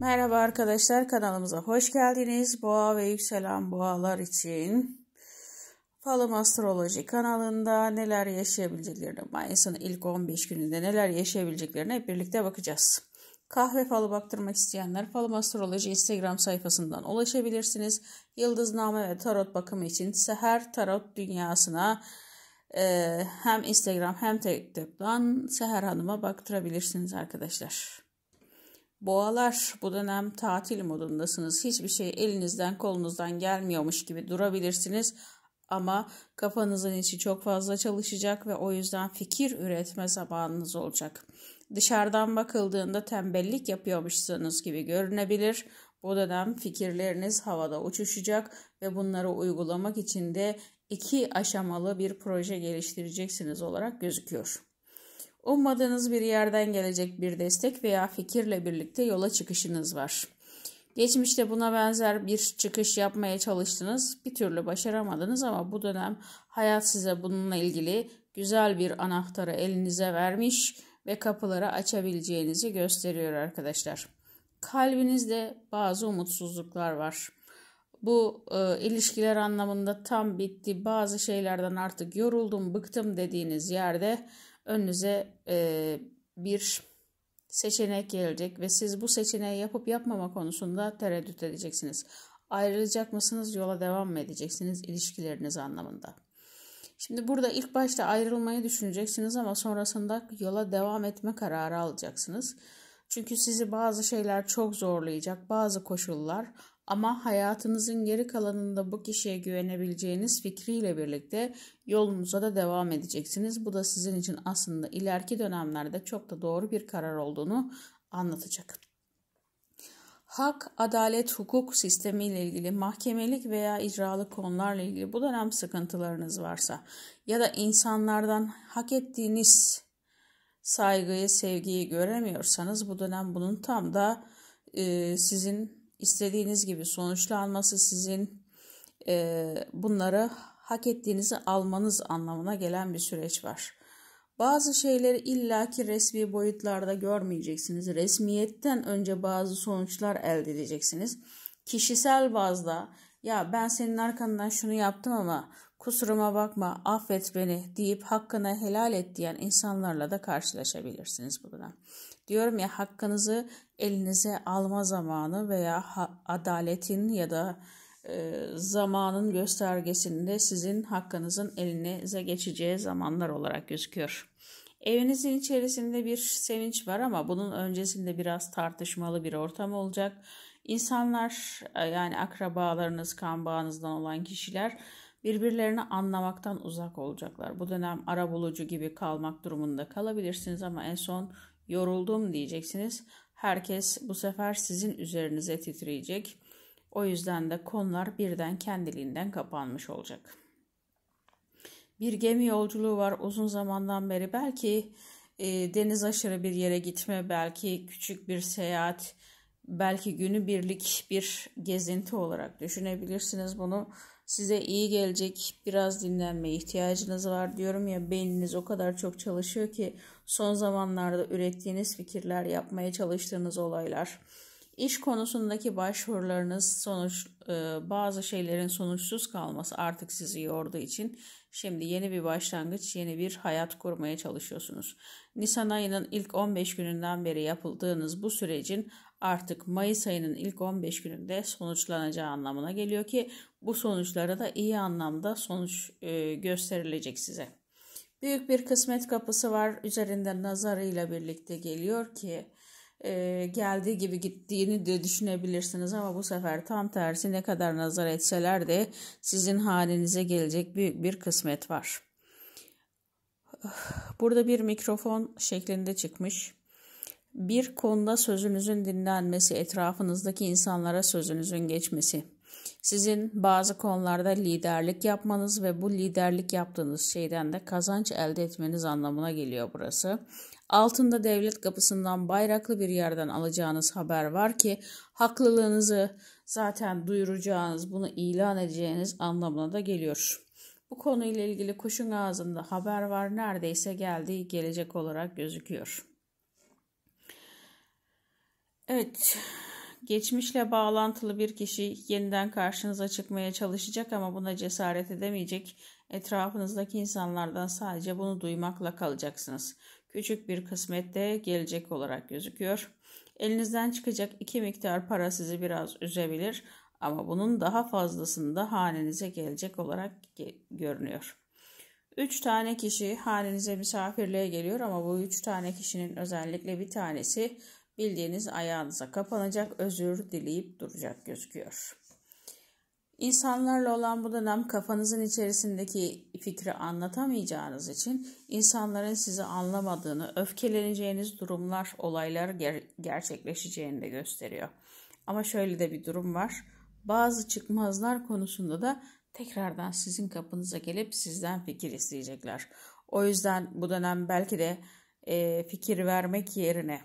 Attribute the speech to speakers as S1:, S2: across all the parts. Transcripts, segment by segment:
S1: Merhaba arkadaşlar kanalımıza hoş geldiniz. Boğa ve yükselen boğalar için Falım Astroloji kanalında neler yaşayabileceklerini, Mayıs'ın ilk 15 gününde neler yaşayabileceklerini hep birlikte bakacağız. Kahve falı baktırmak isteyenler Falım Astroloji Instagram sayfasından ulaşabilirsiniz. Yıldızname ve tarot bakımı için Seher Tarot Dünyası'na e, hem Instagram hem TikTok'tan Seher Hanım'a baktırabilirsiniz arkadaşlar. Boğalar bu dönem tatil modundasınız. Hiçbir şey elinizden kolunuzdan gelmiyormuş gibi durabilirsiniz ama kafanızın içi çok fazla çalışacak ve o yüzden fikir üretme zamanınız olacak. Dışarıdan bakıldığında tembellik yapıyormuşsunuz gibi görünebilir. Bu dönem fikirleriniz havada uçuşacak ve bunları uygulamak için de iki aşamalı bir proje geliştireceksiniz olarak gözüküyor. Ummadığınız bir yerden gelecek bir destek veya fikirle birlikte yola çıkışınız var. Geçmişte buna benzer bir çıkış yapmaya çalıştınız, bir türlü başaramadınız ama bu dönem hayat size bununla ilgili güzel bir anahtarı elinize vermiş ve kapıları açabileceğinizi gösteriyor arkadaşlar. Kalbinizde bazı umutsuzluklar var. Bu e, ilişkiler anlamında tam bitti, bazı şeylerden artık yoruldum, bıktım dediğiniz yerde önünüze e, bir seçenek gelecek ve siz bu seçeneği yapıp yapmama konusunda tereddüt edeceksiniz. Ayrılacak mısınız, yola devam mı edeceksiniz ilişkileriniz anlamında. Şimdi burada ilk başta ayrılmayı düşüneceksiniz ama sonrasında yola devam etme kararı alacaksınız. Çünkü sizi bazı şeyler çok zorlayacak, bazı koşullar ama hayatınızın geri kalanında bu kişiye güvenebileceğiniz fikriyle birlikte yolunuza da devam edeceksiniz. Bu da sizin için aslında ileriki dönemlerde çok da doğru bir karar olduğunu anlatacak. Hak, adalet, hukuk sistemi ile ilgili, mahkemelik veya icralık konularla ilgili bu dönem sıkıntılarınız varsa ya da insanlardan hak ettiğiniz saygıyı, sevgiyi göremiyorsanız bu dönem bunun tam da e, sizin istediğiniz gibi sonuçlanması sizin e, bunları hak ettiğinizi almanız anlamına gelen bir süreç var. Bazı şeyleri illaki resmi boyutlarda görmeyeceksiniz. Resmiyetten önce bazı sonuçlar elde edeceksiniz. Kişisel bazda ya ben senin arkandan şunu yaptım ama kusuruma bakma, affet beni deyip hakkını helal et diyen insanlarla da karşılaşabilirsiniz burada. Diyorum ya hakkınızı elinize alma zamanı veya adaletin ya da e, zamanın göstergesinde sizin hakkınızın elinize geçeceği zamanlar olarak gözüküyor. Evinizin içerisinde bir sevinç var ama bunun öncesinde biraz tartışmalı bir ortam olacak. İnsanlar e, yani akrabalarınız, kan bağınızdan olan kişiler Birbirlerini anlamaktan uzak olacaklar. Bu dönem arabulucu gibi kalmak durumunda kalabilirsiniz ama en son yoruldum diyeceksiniz. Herkes bu sefer sizin üzerinize titreyecek. O yüzden de konular birden kendiliğinden kapanmış olacak. Bir gemi yolculuğu var uzun zamandan beri. Belki e, deniz aşırı bir yere gitme, belki küçük bir seyahat, belki günübirlik bir gezinti olarak düşünebilirsiniz bunu size iyi gelecek biraz dinlenme ihtiyacınız var diyorum ya beyniniz o kadar çok çalışıyor ki son zamanlarda ürettiğiniz fikirler yapmaya çalıştığınız olaylar İş konusundaki başvurularınız sonuç e, bazı şeylerin sonuçsuz kalması artık sizi yorduğu için şimdi yeni bir başlangıç, yeni bir hayat kurmaya çalışıyorsunuz. Nisan ayının ilk 15 gününden beri yapıldığınız bu sürecin artık Mayıs ayının ilk 15 gününde sonuçlanacağı anlamına geliyor ki bu sonuçlara da iyi anlamda sonuç e, gösterilecek size. Büyük bir kısmet kapısı var üzerinde nazarıyla birlikte geliyor ki e, geldiği gibi gittiğini de düşünebilirsiniz ama bu sefer tam tersi ne kadar nazar etseler de sizin halinize gelecek büyük bir kısmet var. Burada bir mikrofon şeklinde çıkmış. Bir konuda sözünüzün dinlenmesi, etrafınızdaki insanlara sözünüzün geçmesi sizin bazı konularda liderlik yapmanız ve bu liderlik yaptığınız şeyden de kazanç elde etmeniz anlamına geliyor burası. Altında devlet kapısından bayraklı bir yerden alacağınız haber var ki haklılığınızı zaten duyuracağınız, bunu ilan edeceğiniz anlamına da geliyor. Bu konuyla ilgili kuşun ağzında haber var neredeyse geldiği gelecek olarak gözüküyor. Evet geçmişle bağlantılı bir kişi yeniden karşınıza çıkmaya çalışacak ama buna cesaret edemeyecek. Etrafınızdaki insanlardan sadece bunu duymakla kalacaksınız. Küçük bir kısmet de gelecek olarak gözüküyor. Elinizden çıkacak iki miktar para sizi biraz üzebilir ama bunun daha fazlasını da hanenize gelecek olarak ge- görünüyor. Üç tane kişi hanenize misafirliğe geliyor ama bu üç tane kişinin özellikle bir tanesi bildiğiniz ayağınıza kapanacak, özür dileyip duracak gözüküyor. İnsanlarla olan bu dönem kafanızın içerisindeki fikri anlatamayacağınız için insanların sizi anlamadığını, öfkeleneceğiniz durumlar, olaylar ger- gerçekleşeceğini de gösteriyor. Ama şöyle de bir durum var. Bazı çıkmazlar konusunda da tekrardan sizin kapınıza gelip sizden fikir isteyecekler. O yüzden bu dönem belki de e, fikir vermek yerine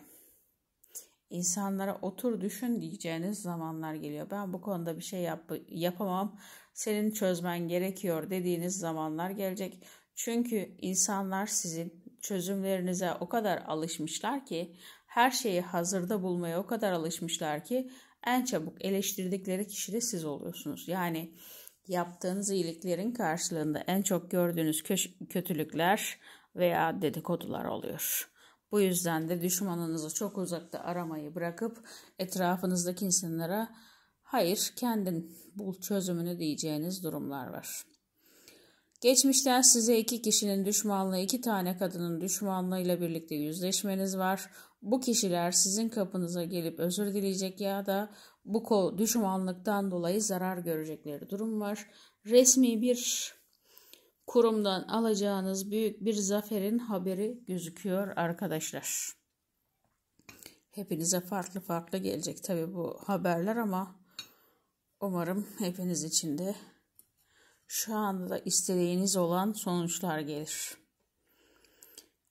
S1: insanlara otur düşün diyeceğiniz zamanlar geliyor. Ben bu konuda bir şey yap yapamam. Senin çözmen gerekiyor dediğiniz zamanlar gelecek. Çünkü insanlar sizin çözümlerinize o kadar alışmışlar ki her şeyi hazırda bulmaya o kadar alışmışlar ki en çabuk eleştirdikleri kişi de siz oluyorsunuz. Yani yaptığınız iyiliklerin karşılığında en çok gördüğünüz kötülükler veya dedikodular oluyor. Bu yüzden de düşmanınızı çok uzakta aramayı bırakıp etrafınızdaki insanlara hayır kendin bul çözümünü diyeceğiniz durumlar var. Geçmişten size iki kişinin düşmanlığı, iki tane kadının düşmanlığıyla birlikte yüzleşmeniz var. Bu kişiler sizin kapınıza gelip özür dileyecek ya da bu düşmanlıktan dolayı zarar görecekleri durum var. Resmi bir kurumdan alacağınız büyük bir zaferin haberi gözüküyor arkadaşlar. Hepinize farklı farklı gelecek tabii bu haberler ama umarım hepiniz için de şu anda da istediğiniz olan sonuçlar gelir.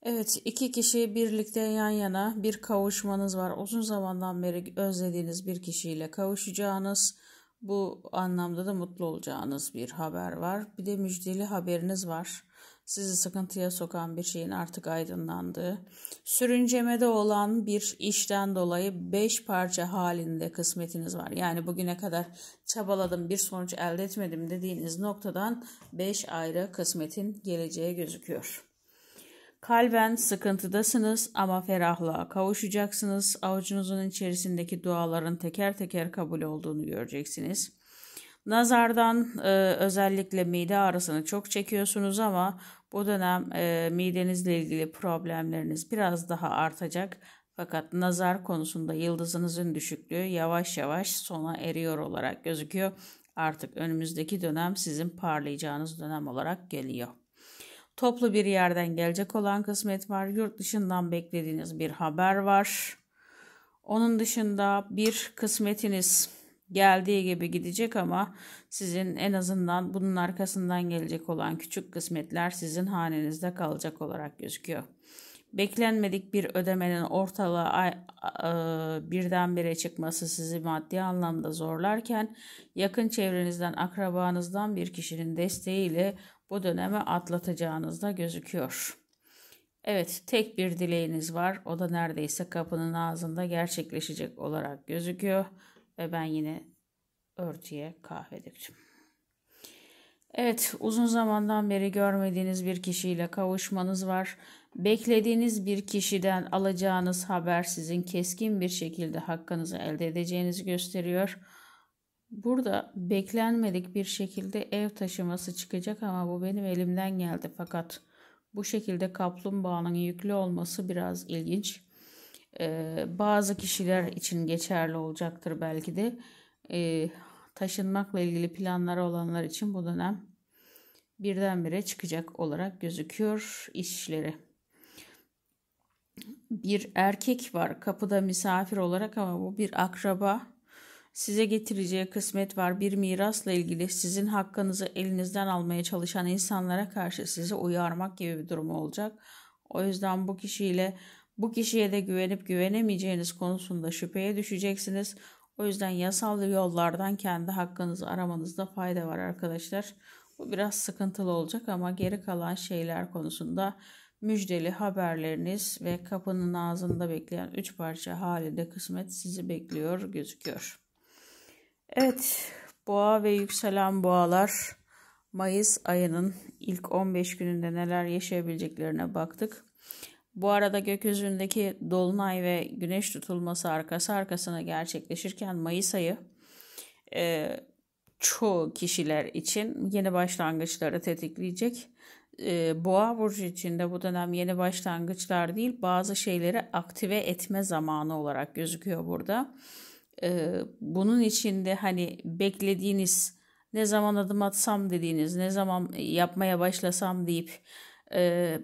S1: Evet iki kişi birlikte yan yana bir kavuşmanız var. Uzun zamandan beri özlediğiniz bir kişiyle kavuşacağınız bu anlamda da mutlu olacağınız bir haber var. Bir de müjdeli haberiniz var. Sizi sıkıntıya sokan bir şeyin artık aydınlandığı. Sürüncemede olan bir işten dolayı 5 parça halinde kısmetiniz var. Yani bugüne kadar çabaladım bir sonuç elde etmedim dediğiniz noktadan 5 ayrı kısmetin geleceği gözüküyor. Kalben sıkıntıdasınız ama ferahlığa kavuşacaksınız. Avucunuzun içerisindeki duaların teker teker kabul olduğunu göreceksiniz. Nazardan e, özellikle mide ağrısını çok çekiyorsunuz ama bu dönem e, midenizle ilgili problemleriniz biraz daha artacak. Fakat nazar konusunda yıldızınızın düşüklüğü yavaş yavaş sona eriyor olarak gözüküyor. Artık önümüzdeki dönem sizin parlayacağınız dönem olarak geliyor. Toplu bir yerden gelecek olan kısmet var. Yurt dışından beklediğiniz bir haber var. Onun dışında bir kısmetiniz geldiği gibi gidecek ama sizin en azından bunun arkasından gelecek olan küçük kısmetler sizin hanenizde kalacak olarak gözüküyor. Beklenmedik bir ödemenin ortalığa birdenbire çıkması sizi maddi anlamda zorlarken yakın çevrenizden akrabanızdan bir kişinin desteğiyle bu döneme atlatacağınız da gözüküyor. Evet tek bir dileğiniz var o da neredeyse kapının ağzında gerçekleşecek olarak gözüküyor ve ben yine örtüye kahve döktüm. Evet uzun zamandan beri görmediğiniz bir kişiyle kavuşmanız var Beklediğiniz bir kişiden alacağınız haber sizin keskin bir şekilde hakkınızı elde edeceğinizi gösteriyor. Burada beklenmedik bir şekilde ev taşıması çıkacak ama bu benim elimden geldi fakat bu şekilde kaplumbağanın yüklü olması biraz ilginç. Ee, bazı kişiler için geçerli olacaktır belki de. Ee, taşınmakla ilgili planları olanlar için bu dönem birdenbire çıkacak olarak gözüküyor işleri bir erkek var kapıda misafir olarak ama bu bir akraba. Size getireceği kısmet var. Bir mirasla ilgili sizin hakkınızı elinizden almaya çalışan insanlara karşı sizi uyarmak gibi bir durum olacak. O yüzden bu kişiyle bu kişiye de güvenip güvenemeyeceğiniz konusunda şüpheye düşeceksiniz. O yüzden yasal yollardan kendi hakkınızı aramanızda fayda var arkadaşlar. Bu biraz sıkıntılı olacak ama geri kalan şeyler konusunda Müjdeli haberleriniz ve kapının ağzında bekleyen üç parça halinde kısmet sizi bekliyor gözüküyor. Evet, boğa ve yükselen boğalar Mayıs ayının ilk 15 gününde neler yaşayabileceklerine baktık. Bu arada gökyüzündeki dolunay ve güneş tutulması arkası arkasına gerçekleşirken Mayıs ayı e, çoğu kişiler için yeni başlangıçları tetikleyecek e, boğa burcu içinde bu dönem yeni başlangıçlar değil bazı şeyleri aktive etme zamanı olarak gözüküyor burada. E, bunun içinde hani beklediğiniz ne zaman adım atsam dediğiniz ne zaman yapmaya başlasam deyip e,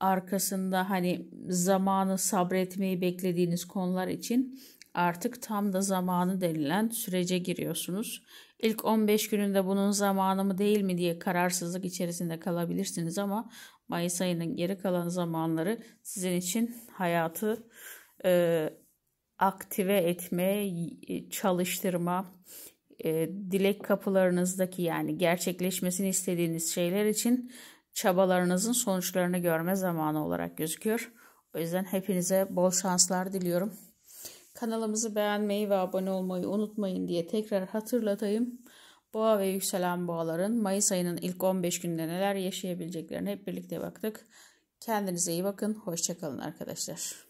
S1: arkasında hani zamanı sabretmeyi beklediğiniz konular için artık tam da zamanı denilen sürece giriyorsunuz. İlk 15 gününde bunun zamanı mı değil mi diye kararsızlık içerisinde kalabilirsiniz ama Mayıs ayının geri kalan zamanları sizin için hayatı e, aktive etme, çalıştırma, e, dilek kapılarınızdaki yani gerçekleşmesini istediğiniz şeyler için çabalarınızın sonuçlarını görme zamanı olarak gözüküyor. O yüzden hepinize bol şanslar diliyorum. Kanalımızı beğenmeyi ve abone olmayı unutmayın diye tekrar hatırlatayım. Boğa ve yükselen boğaların Mayıs ayının ilk 15 günde neler yaşayabileceklerini hep birlikte baktık. Kendinize iyi bakın. Hoşçakalın arkadaşlar.